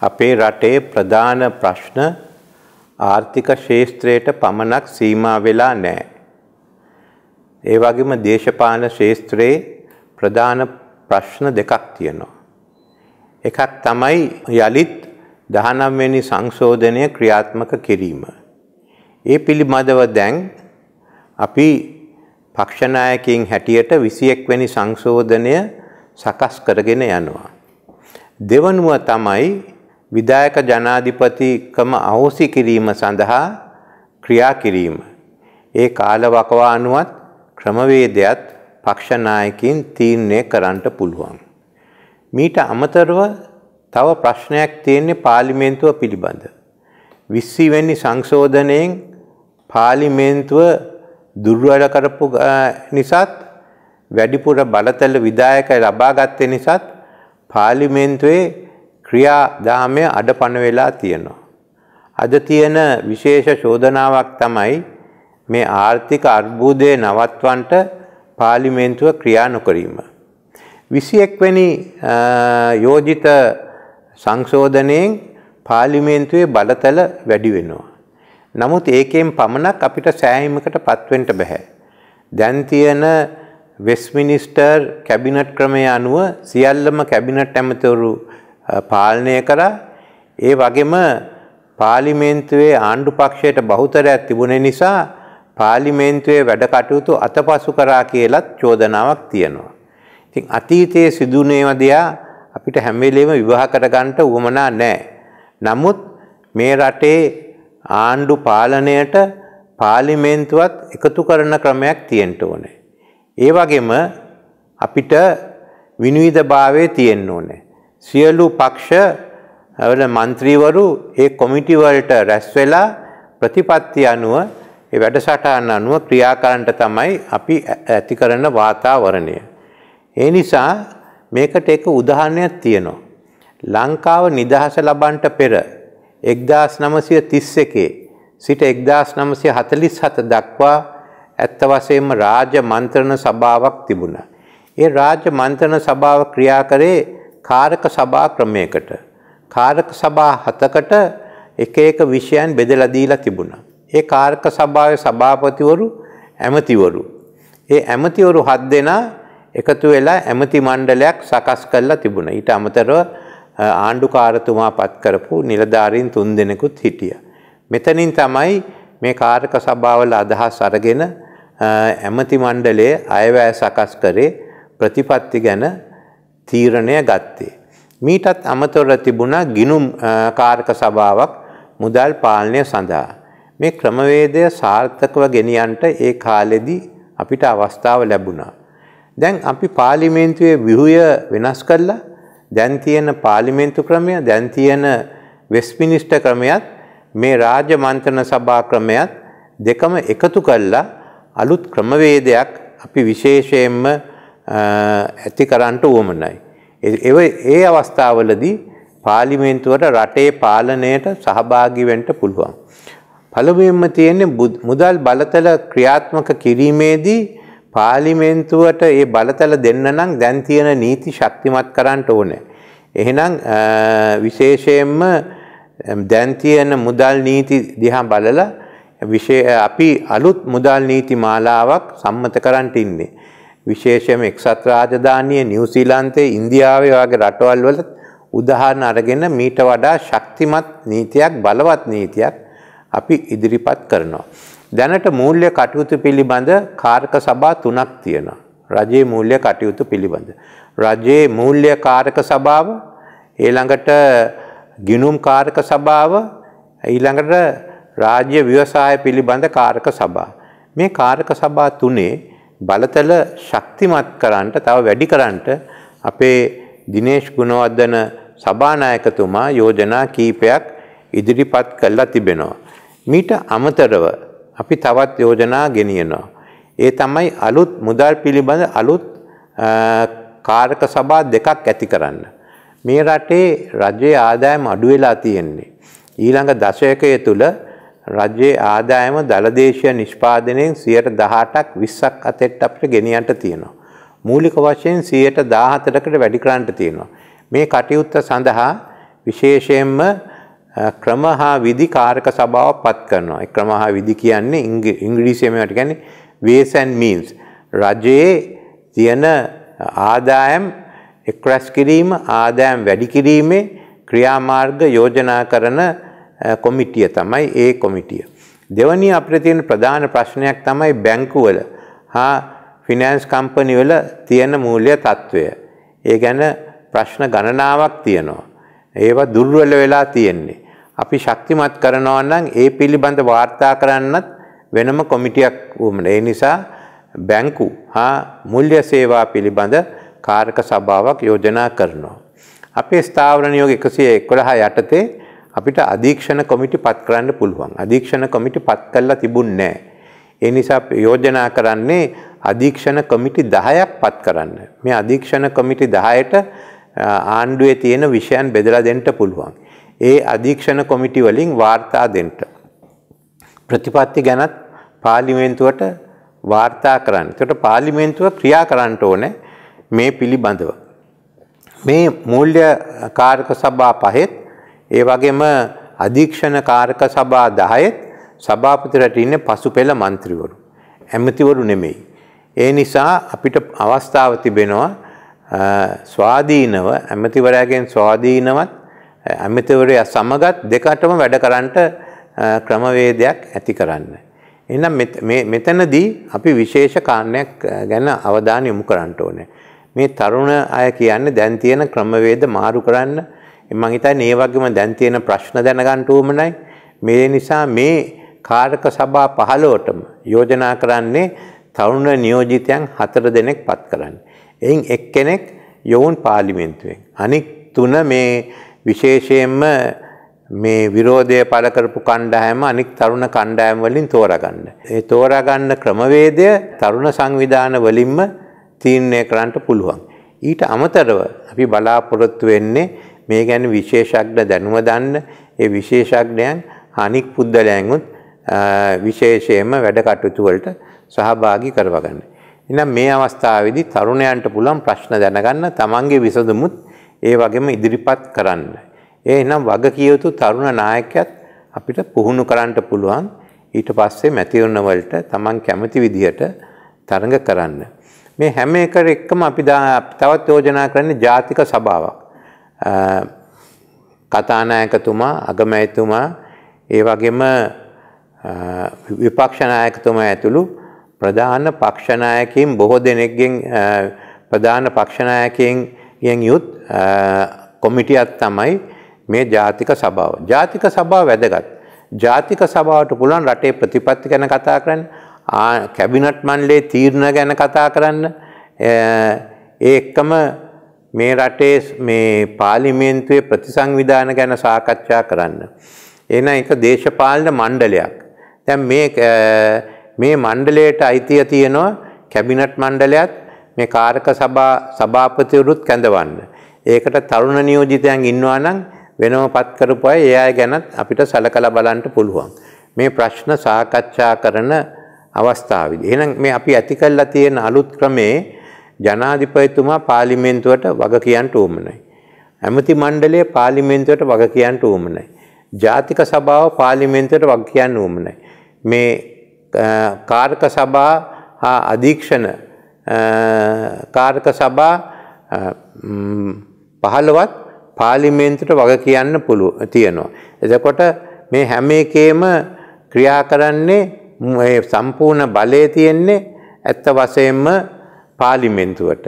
අපේ රටේ ප්‍රධාන ප්‍රශ්න ආර්ථික ශේත්‍රයට පමණක් සීමා වෙලා නැහැ. ඒ වගේම දේශපාලන ශේත්‍රයේ ප්‍රධාන ප්‍රශ්න දෙකක් තියෙනවා. එකක් තමයි යලිත් 19 වෙනි සංශෝධනය ක්‍රියාත්මක කිරීම. ඒ පිළිබඳව දැන් අපි පක්ෂ නායකයින් හැටියට 21 වෙනි සංශෝධනය සකස් කරගෙන යනවා. දෙවනුව තමයි විදායක ජනාධිපතිකම අහෝසි කිරීම සඳහා ක්‍රියා කිරීම. ඒ කාල වකවා අනුවත් ක්‍රමවේදයත් පක්ෂනායකින් තීරණය කරන්නට පුළුවන්. මීට අමතරව තව ප්‍රශ්නයක් තියෙන්නේ පාර්ලිමේන්තුව පිළිබඳ. විස්සිවැනි සංශෝධනයෙන් පාර්ලිමේන්තුව දුර්වල කරපු නිසාත් වැඩිපුර බලතල විදායක ලබාගත්තේ නිසාත් පාර්ලිමේන්තුවේ ක්‍රියාදාමය අඩපණ වෙලා තියෙනවා. අද තියෙන විශේෂ ශෝධනාවක් තමයි මේ ආර්ථික අර්බුදය නවත්වන්ට පාර්ලිමේන්තුව ක්‍රියා නොකිරීම. 21 වෙනි යෝජිත සංශෝධනයෙන් පාර්ලිමේන්තුවේ බලතල වැඩි වෙනවා. නමුත් ඒකෙන් පමණක් අපිට සෑහීමකට පත්වෙන්න බෑ. දැන් තියෙන වෙස්මිනිස්ටර් කැබිනට් ක්‍රමය අනුව සියල්ලම කැබිනට් ඇමතිවරු පාලනය කරා ඒ වගේම පාර්ලිමේන්තුවේ ආණ්ඩු පක්ෂයට බහුතරයක් තිබුණේ නිසා පාර්ලිමේන්තුවේ වැඩ කටයුතු අතපසු කරා කියලත් චෝදනාවක් තියෙනවා. ඉතින් අතීතයේ සිදුනේවා දෙයා අපිට හැම වෙලේම විවාහ කරගන්න උවමනා නැහැ. නමුත් මේ රටේ ආණ්ඩු පාලනයට පාර්ලිමේන්තුවත් එකතු කරන ක්‍රමයක් තියෙන්න ඕනේ. ඒ වගේම අපිට විනිවිදභාවය තියෙන්න ඕනේ. සියලු පක්ෂ වල മന്ത്രിවරු ඒ කොමිටි වලට රැස් වෙලා ප්‍රතිපත්ති අනුව ඒ වැඩසටහන අනුව ක්‍රියා කරන්නට තමයි අපි ඇති කරන වාතාවරණය. ඒ නිසා මේකට එක උදාහරණයක් තියෙනවා. ලංකාව නිදහස ලබන්ට පෙර 1931 සිට 1947 දක්වා ඇත්ත වශයෙන්ම රාජ මන්ත්‍රණ සභාවක් තිබුණා. ඒ රාජ මන්ත්‍රණ සභාව ක්‍රියා කරේ කාරක සභා ක්‍රමයකට කාරක සභා හතකට එක එක විෂයන් බෙදලා දීලා තිබුණා. ඒ කාරක සභාවේ සභාපතිවරු ඇමතිවරු. ඒ ඇමතිවරු හත් දෙනා එකතු වෙලා ඇමති මණ්ඩලයක් සකස් කරලා තිබුණා. ඊට අමතරව ආණ්ඩුකාරතුමා පත් කරපු නිලධාරීන් තුන් දෙනෙකුත් හිටියා. මෙතනින් තමයි මේ කාරක සභාවල අදහස් අරගෙන ඇමති මණ්ඩලයේ අයවැය සකස් කරේ ප්‍රතිපත්ති ගැන තීරණය ගත්තේ. මීටත් අමතොර තිබුණා ගිනුම් කාර්ක සභාවක් මුදල් පාලනය සඳහා. මේ ක්‍රමවේදය සාර්ථකව ගෙනියන්ට ඒ කාලෙදි අපිට අවස්ථාව ලැබුණා. දැන් අපි පාර්ලිමේන්තුවේ විහුය වෙනස් කරලා දැන් තියෙන පාර්ලිමේන්තු ක්‍රමය දැන් තියෙන වෙස්මිනිස්ටර් ක්‍රමයත් මේ රාජ්‍ය මන්ත්‍රණ සභා ක්‍රමයත් දෙකම එකතු කරලා අලුත් ක්‍රමවේදයක් අපි විශේෂයෙන්ම ඇති කරන්නට වුවමනයි. එව ඒ අවස්ථාවලදී පාලිමේන්තුවට රටේ පාලනයට සහභාගිවෙන්ට පුළුවන්. පළමුවෙන්ම තියෙන්නේ මුදල් බලතල ක්‍රියාත්මක කිරීමේදී පාර්ලිමේන්තුවට ඒ බලතල දෙන්න නම් දැන් තියෙන නීති ශක්තිමත් කරන්න ඕනේ. එහෙනම් විශේෂයෙන්ම දැන් තියෙන මුදල් නීති දිහා බලලා විශේෂ අපි අලුත් මුදල් නීති මාලාවක් සම්මත කරන්න ඉන්නේ. විශේෂයෙන්ම එක්සත් රාජධානිය නිව්සීලන්තේ ඉන්දියාවේ වගේ රටවල් වල උදාහරණ අරගෙන මීට වඩා ශක්තිමත් නීතියක් බලවත් නීතියක් අපි ඉදිරිපත් කරනවා. දැනට මූල්‍ය කටයුතු පිළිබඳ කාර්ක සභා තුනක් තියෙනවා. රජයේ මූල්‍ය කටයුතු පිළිබඳ. රජයේ මූල්‍ය කාර්ක සභාව ඊළඟට ගිනුම් කාර්ක සභාව ඊළඟට රාජ්‍ය ව්‍යවසාය පිළිබඳ කාර්ක සභා. මේ කාර්ක සභා තුනේ බලතල ශක්තිමත් කරන්නට තව වැඩි කරන්නට අපේ දිනේශ් ගුණවර්ධන සභානායකතුමා යෝජනා කීපයක් ඉදිරිපත් කළා තිබෙනවා. මීට අමතරව අපි තවත් යෝජනා ගෙනියනවා. ඒ තමයි අලුත් මුදල් පිළිබඳ අලුත් කාරක සභා දෙකක් ඇති කරන්න. මේ රටේ රජයේ ආදායම අඩු වෙලා තියෙන්නේ. ඊළඟ දශකයේ තුල රජයේ ආදායම දළදේශය නිෂ්පාදනයෙන් සියයට දහටක් විස්සක් අතෙට් අපට ගෙනියන්ට තියෙනවා. මූලික වශයෙන් සියයට දාහතරකට වැඩිකරන්ට තියෙනවා. මේ කටයුත්ත සඳහා විශේෂයෙන්ම ක්‍රම හා විදි කාරක සභාව පත් කරනවා. ක්‍රම හා විදි කියන්නේ ඉංග්‍රීසියෙන් මේවට කියන්නේ ways and means. රජයේ තියෙන ආදායම් එක්රැස් කිරීම ආදායම් වැඩි කිරීමේ ක්‍රියාමාර්ග යෝජනා කරන කොමිටිය තමයි ඒ කොමිටිය. දෙවනි අපිට තියෙන ප්‍රධාන ප්‍රශ්නයක් තමයි බැංකුවල හා ෆිනෑන්ස් කම්පනිවල තියෙන මූල්‍ය තත්ත්වය. ඒ ගැන ප්‍රශ්න ගණනාවක් තියෙනවා. ඒවා දුර්වල වෙලා තියෙන්නේ. අපි ශක්තිමත් කරනවා නම් ඒ පිළිබඳ වාර්තා කරන්නත් වෙනම කොමිටියක් වුමන. ඒ නිසා බැංකු හා මුල්්‍ය සේවා පිළිබඳ කාරක සභාවක් යෝජනා කරනවා. අපේ ස්ථාවර නියෝග 111 යටතේ අපිට අධීක්ෂණ කොමිටි පත් කරන්න පුළුවන්. අධීක්ෂණ කොමිටි පත් කළා තිබුණේ ඒ නිසා යෝජනා කරන්නේ අධීක්ෂණ කොමිටි 10ක් පත් කරන්න. මේ අධීක්ෂණ කොමිටි 10ට ආණ්ඩුවේ තියෙන විෂයන් බෙදලා දෙන්න පුළුවන්. ඒ අධීක්ෂණ කොමිටි වලින් වාර්තා දෙන්න. ප්‍රතිපත්ති ගැනත් පාර්ලිමේන්තුවට වාර්තා කරන්න. ඒකට පාර්ලිමේන්තුව ක්‍රියා කරන්න ඕනේ මේ පිළිබඳව. මේ මූල්‍ය කාර්ක සභා පහෙත් ඒ වගේම අධීක්ෂණ කාරක සභා 10ෙත් සභාපතිරට ඉන්නේ පසුපෙළ മന്ത്രിවරු. ඇමතිවරු නෙමෙයි. ඒ නිසා අපිට අවස්ථාව තිබෙනවා ස්වාධීනව ඇමතිවරයාගෙන් ස්වාධීනවත් ඇමතිවරයා සමගත් දෙකටම වැඩ කරන්නට ක්‍රමවේදයක් ඇති කරන්න. එහෙනම් මෙතනදී අපි විශේෂ කාරණයක් ගැන අවධානය යොමු කරන්න ඕනේ. මේ තරුණ අය කියන්නේ දැන් තියෙන ක්‍රමවේද මාරු කරන්න මම හිතන්නේ ඒ වගේම දැන් තියෙන ප්‍රශ්න දැනගන්න උවමනයි. මේ නිසා මේ කාර්ක සභා 15ටම යෝජනා කරන්නේ තරුණ නියෝජිතයන් 4 දෙනෙක් පත් කරන්න. එයින් එක්කෙනෙක් යොවුන් පාර්ලිමේන්තුවෙන්. අනෙක් තුන මේ විශේෂයෙන්ම මේ විරෝධය පළ කරපු කණ්ඩායම අනෙක් තරුණ කණ්ඩායම් වලින් තෝරගන්න. ඒ තෝරාගන්න ක්‍රමවේදය තරුණ සංවිධාන වලින්ම තීරණය කරන්නට පුළුවන්. ඊට අමතරව අපි බලාපොරොත්තු වෙන්නේ මේ ගැන විශේෂඥ දැනුම දන්න ඒ විශේෂඥයන් අනික් පුද්දලයන්ුත් විශේෂයෙන්ම වැඩ කටයුතු වලට සහභාගී කරවගන්න. එහෙනම් මේ අවස්ථාවේදී තරුණයන්ට පුළුවන් ප්‍රශ්න දැනගන්න තමන්ගේ විසඳුමුත් ඒ වගේම ඉදිරිපත් කරන්න. ඒ එහෙනම් වගකිය යුතු තරුණ නායකයත් අපිට පුහුණු කරන්න පුළුවන්. ඊට පස්සේ මැතිවරණ වලට තමන් කැමති විදිහට තරඟ කරන්න. මේ හැම එකර එක්කම අපි තවත් යෝජනා කරන්නේ ජාතික සභාවක්. කතානායකතුමා අගමැතිතුමා ඒ වගේම විපක්ෂනායකතුමා ඇතුළු ප්‍රධාන පක්ෂනායකයින් බොහෝ දෙනෙක්ගෙන් ප්‍රධාන පක්ෂනායකයින් යුත් කොමිටියක් තමයි මේ ජාතික සභාව. ජාතික සභාව වැදගත්. ජාතික සභාවට පුළුවන් රටේ ප්‍රතිපත්ති ගැන කතා කරන්න, කැබිනට් මණ්ඩලයේ තීරණ ගැන කතා කරන්න, ඒ එක්කම මේ රටේ මේ පාර්ලිමේන්තුවේ ප්‍රතිසංවිධාන ගැන සාකච්ඡා කරන්න. එන එක දේශපාලන මණ්ඩලයක්. දැන් මේ මේ මණ්ඩලයට අයිතිය තියෙනවා කැබිනට් මණ්ඩලයත් මේ කාර්ක සභා සභාපතිවරුත් කැඳවන්න. ඒකට තරුණ නියෝජිතයන් ඉන්නවා නම් වෙනම පත් කරපු අය ඒ අය ගැනත් අපිට සලකලා බලන්න පුළුවන්. මේ ප්‍රශ්න සාකච්ඡා කරන අවස්ථාවේදී. එහෙනම් මේ අපි ඇති කළා තියෙන අලුත් ක්‍රමේ ජනාධිපතිතුමා පාර්ලිමේන්තුවට වග කියන්න ඕමනයි. ඇමති මණ්ඩලය පාර්ලිමේන්තුවට වග කියන්න ඕමනයි. ජාතික සභාව පාර්ලිමේන්තුවට වග කියන්න ඕමනයි. මේ කාර්ක සභා හා අධීක්ෂණ කාර්ක සභා පහළවත් පාර්ලිමේන්තුවට වග කියන්න පුළුව තියෙනවා. එතකොට මේ හැම එකේම ක්‍රියා කරන්නේ සම්පූර්ණ බලය තියෙන්නේ ඇත්ත වශයෙන්ම පාලිමෙන්තුවට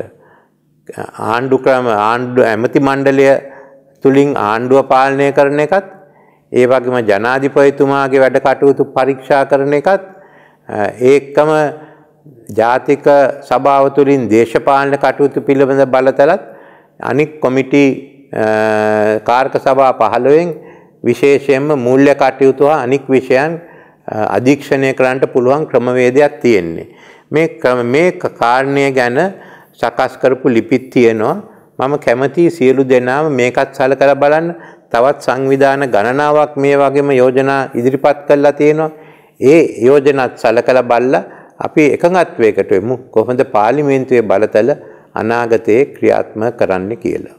ආණ්ඩු ක්‍රම ආණ්ඩු ඇමති මණ්ඩලය තුළින් ආණ්ඩුව පාලනය කරන එකත් ඒ වගේම ජනාධිපතිතුමාගේ වැඩ කටයුතු පරීක්ෂා කරන එකත් ඒකම ජාතික සභාව තුළින් දේශපාලන කටයුතු පිළිබඳ බලතලත් අනික් කොමිටි කාර්ක සභා පහළොවෙන් විශේෂයෙන්ම මූල්‍ය කටයුතු හා අනික් විෂයන් අධීක්ෂණය කරන්නට පුළුවන් ක්‍රමවේදයක් තියෙන්නේ. මේ මේ කාරණය ගැන සකස් කරපු ලිපිත් තියෙනවා. මම කැමති සියලු දෙනාම මේකත් සලකලා බලන්න. තවත් සංවිධාන ගණනාවක් මේ වගේම යෝජනා ඉදිරිපත් කරලා තියෙනවා. ඒ යෝජනාත් සලකලා බලලා අපි එකඟත්වයකට වෙමු. කොහොමද පාර්ලිමේන්තුවේ බලතල අනාගතයේ ක්‍රියාත්මක කරන්න කියලා.